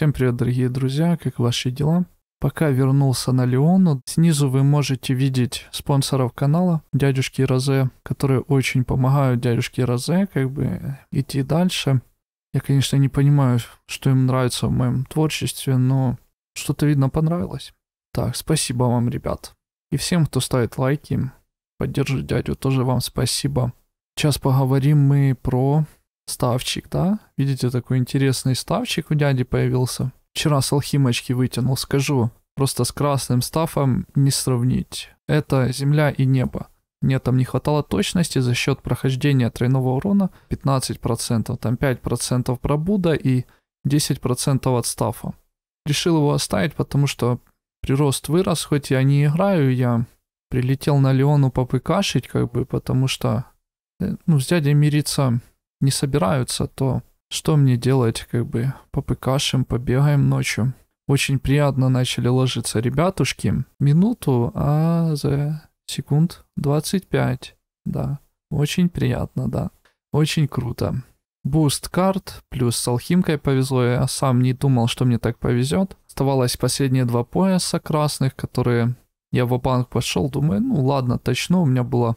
Всем привет, дорогие друзья, как ваши дела? Пока вернулся на Леону, снизу вы можете видеть спонсоров канала, дядюшки Розе, которые очень помогают дядюшке Розе как бы идти дальше. Я, конечно, не понимаю, что им нравится в моем творчестве, но что-то, видно, понравилось. Так, спасибо вам, ребят. И всем, кто ставит лайки, поддерживает дядю, тоже вам спасибо. Сейчас поговорим мы про ставчик, да? Видите, такой интересный ставчик у дяди появился. Вчера с алхимочки вытянул, скажу. Просто с красным стафом не сравнить. Это земля и небо. Мне там не хватало точности за счет прохождения тройного урона 15%, там 5% пробуда и 10% от стафа. Решил его оставить, потому что прирост вырос, хоть я не играю, я прилетел на Леону попыкашить, как бы, потому что э, ну, с дядей мириться не собираются, то что мне делать, как бы попыкашем, побегаем ночью. Очень приятно начали ложиться ребятушки. Минуту, а за секунд 25. Да, очень приятно, да. Очень круто. Буст карт, плюс с алхимкой повезло, я сам не думал, что мне так повезет. Оставалось последние два пояса красных, которые я в банк пошел, думаю, ну ладно, точно, у меня было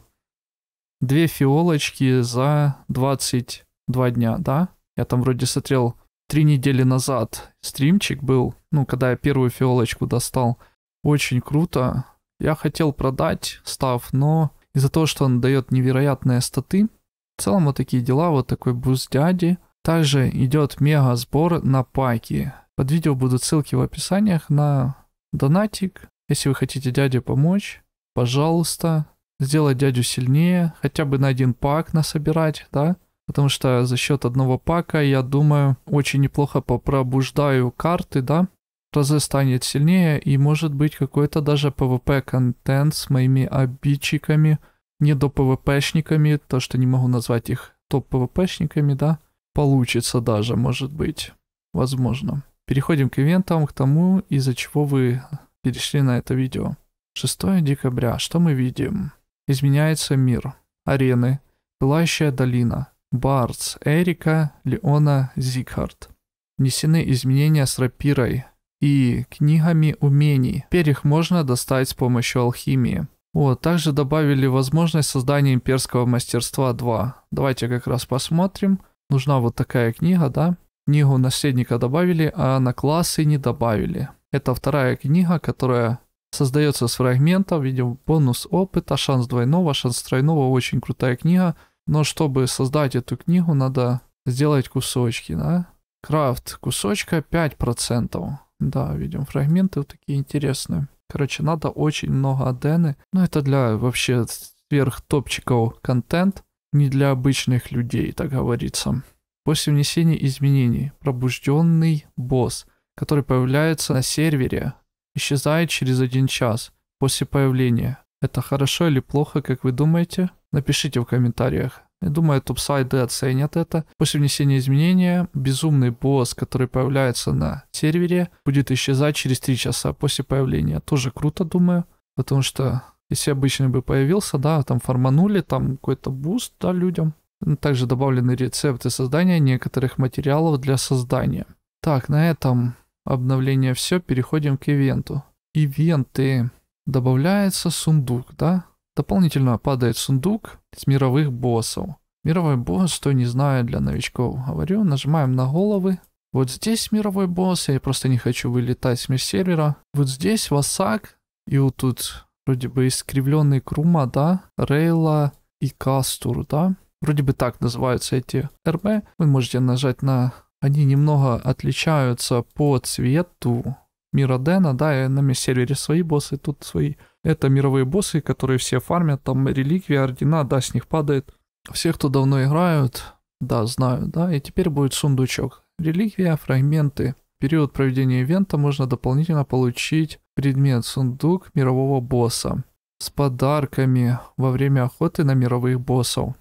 две фиолочки за 22 дня, да? Я там вроде смотрел три недели назад стримчик был, ну, когда я первую фиолочку достал. Очень круто. Я хотел продать став, но из-за того, что он дает невероятные статы, в целом вот такие дела, вот такой буст дяди. Также идет мега сбор на паки. Под видео будут ссылки в описаниях на донатик. Если вы хотите дяде помочь, пожалуйста, сделать дядю сильнее, хотя бы на один пак насобирать, да? Потому что за счет одного пака, я думаю, очень неплохо попробуждаю карты, да? разы станет сильнее и может быть какой-то даже PvP-контент с моими обидчиками, не до PvP-шниками, то что не могу назвать их топ-PvP-шниками, да? Получится даже, может быть. Возможно. Переходим к ивентам, к тому, из-за чего вы перешли на это видео. 6 декабря. Что мы видим? Изменяется мир, арены, пылающая долина, Барц, Эрика, Леона, Зигхард. Несены изменения с рапирой и книгами умений. Теперь их можно достать с помощью алхимии. О, также добавили возможность создания имперского мастерства 2. Давайте как раз посмотрим. Нужна вот такая книга, да? Книгу наследника добавили, а на классы не добавили. Это вторая книга, которая создается с фрагмента, видим бонус опыта, шанс двойного, шанс тройного, очень крутая книга. Но чтобы создать эту книгу, надо сделать кусочки, да? Крафт кусочка 5%. Да, видим фрагменты вот такие интересные. Короче, надо очень много адены. Но ну, это для вообще сверх топчиков контент, не для обычных людей, так говорится. После внесения изменений, пробужденный босс, который появляется на сервере, исчезает через один час после появления. Это хорошо или плохо, как вы думаете? Напишите в комментариях. Я думаю, топсайды оценят это. После внесения изменения, безумный босс, который появляется на сервере, будет исчезать через 3 часа после появления. Тоже круто, думаю, потому что если обычно бы появился, да, там форманули, там какой-то буст, да, людям. Также добавлены рецепты создания некоторых материалов для создания. Так, на этом Обновление все, переходим к ивенту. Ивенты. Добавляется сундук, да? Дополнительно падает сундук с мировых боссов. Мировой босс, то не знаю для новичков. Говорю, нажимаем на головы. Вот здесь мировой босс, я просто не хочу вылетать с сервера. Вот здесь Васак. И вот тут вроде бы искривленный Крума, да? Рейла и Кастур, да? Вроде бы так называются эти РБ. Вы можете нажать на они немного отличаются по цвету мира Дэна, да, и на сервере свои боссы, тут свои. Это мировые боссы, которые все фармят, там реликвия, ордена, да, с них падает. Все, кто давно играют, да, знают, да, и теперь будет сундучок. Реликвия, фрагменты. В период проведения ивента можно дополнительно получить предмет сундук мирового босса с подарками во время охоты на мировых боссов.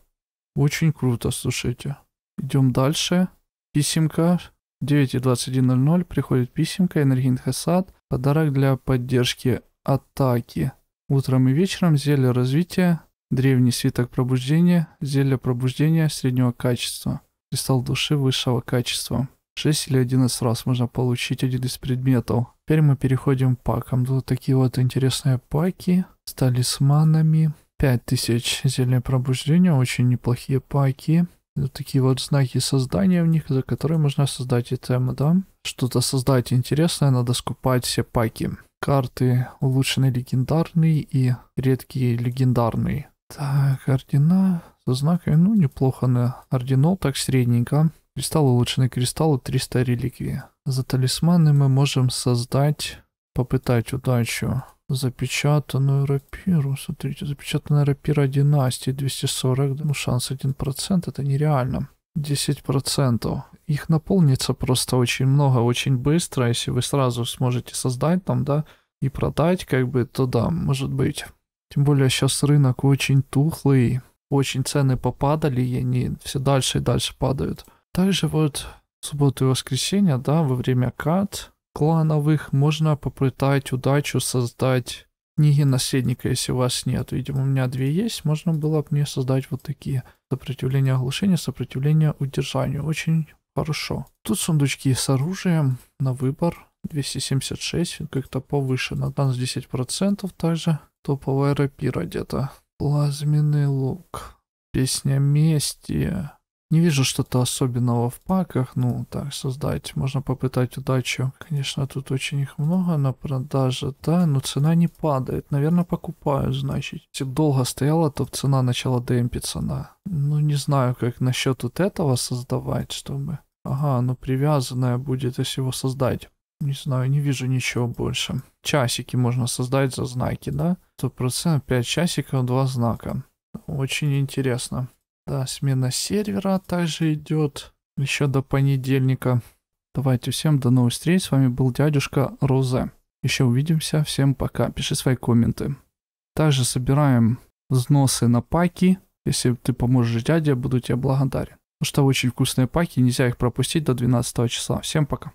Очень круто, слушайте. Идем дальше. Писемка 9.21.00 приходит писемка Энергин Хасад. Подарок для поддержки атаки. Утром и вечером зелье развития, древний свиток пробуждения, зелье пробуждения среднего качества, кристалл души высшего качества. 6 или 11 раз можно получить один из предметов. Теперь мы переходим к пакам. Тут такие вот интересные паки с талисманами. 5000 зелья пробуждения, очень неплохие паки такие вот знаки создания в них, за которые можно создать и темы, да? Что-то создать интересное, надо скупать все паки. Карты улучшенный легендарный и редкий легендарный. Так, ордена со знаками, ну, неплохо на орденол, так средненько. Кристалл, улучшенный кристалл, 300 реликвии. За талисманы мы можем создать, попытать удачу запечатанную рапиру. Смотрите, запечатанная рапира династии 240, ну шанс 1%, это нереально. 10%. Их наполнится просто очень много, очень быстро. Если вы сразу сможете создать там, да, и продать, как бы, то да, может быть. Тем более сейчас рынок очень тухлый, очень цены попадали, и они все дальше и дальше падают. Также вот субботу и воскресенье, да, во время кат клановых, можно попытать удачу создать книги наследника, если у вас нет. Видимо, у меня две есть, можно было бы мне создать вот такие. Сопротивление оглушения, сопротивление удержанию. Очень хорошо. Тут сундучки с оружием на выбор. 276, как-то повыше, на 10% также. Топовая рапира где-то. Плазменный лук. Песня мести. Не вижу что-то особенного в паках. Ну, так, создать. Можно попытать удачу. Конечно, тут очень их много на продаже, да, но цена не падает. Наверное, покупаю, значит. Если долго стояла, то цена начала демпиться на... Ну, не знаю, как насчет вот этого создавать, чтобы... Ага, ну привязанное будет, если его создать. Не знаю, не вижу ничего больше. Часики можно создать за знаки, да? 100% 5 часиков, 2 знака. Очень интересно. Да, смена сервера также идет еще до понедельника. Давайте всем до новых встреч. С вами был дядюшка Роза. Еще увидимся. Всем пока. Пиши свои комменты. Также собираем взносы на паки. Если ты поможешь дяде, буду тебе благодарен. Потому что очень вкусные паки, нельзя их пропустить до 12 числа. Всем пока.